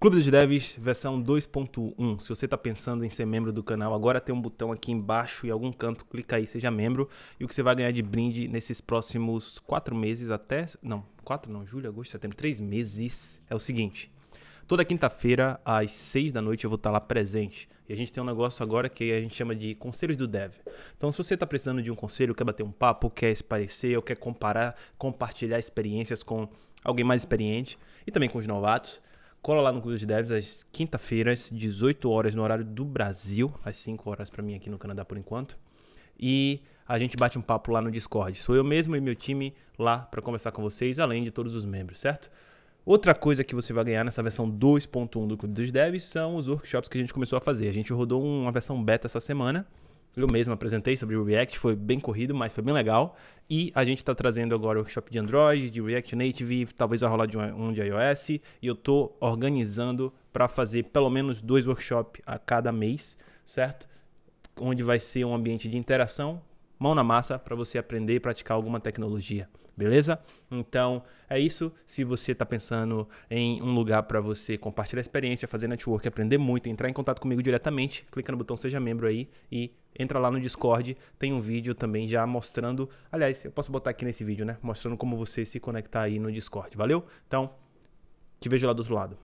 Clube dos Devs versão 2.1. Se você está pensando em ser membro do canal, agora tem um botão aqui embaixo e em algum canto, clica aí, seja membro. E o que você vai ganhar de brinde nesses próximos quatro meses até. Não, quatro não, julho, agosto, setembro, três meses. É o seguinte. Toda quinta-feira, às 6 da noite, eu vou estar tá lá presente. E a gente tem um negócio agora que a gente chama de conselhos do dev. Então, se você está precisando de um conselho, quer bater um papo, quer esparecer, ou quer comparar, compartilhar experiências com alguém mais experiente e também com os novatos, Cola lá no Clube de Devs às quinta-feiras, 18 horas no horário do Brasil, às 5 horas para mim aqui no Canadá por enquanto. E a gente bate um papo lá no Discord. Sou eu mesmo e meu time lá para conversar com vocês, além de todos os membros, certo? Outra coisa que você vai ganhar nessa versão 2.1 do Clube dos Devs são os workshops que a gente começou a fazer. A gente rodou uma versão beta essa semana eu mesmo apresentei sobre o React, foi bem corrido, mas foi bem legal. E a gente está trazendo agora o workshop de Android, de React Native, talvez vai rolar de um de iOS. E eu estou organizando para fazer pelo menos dois workshops a cada mês, certo? Onde vai ser um ambiente de interação mão na massa para você aprender e praticar alguma tecnologia, beleza? Então é isso. Se você está pensando em um lugar para você compartilhar experiência, fazer network, aprender muito, entrar em contato comigo diretamente, clica no botão Seja Membro aí e entra lá no Discord. Tem um vídeo também já mostrando. Aliás, eu posso botar aqui nesse vídeo, né? Mostrando como você se conectar aí no Discord, valeu? Então te vejo lá do outro lado.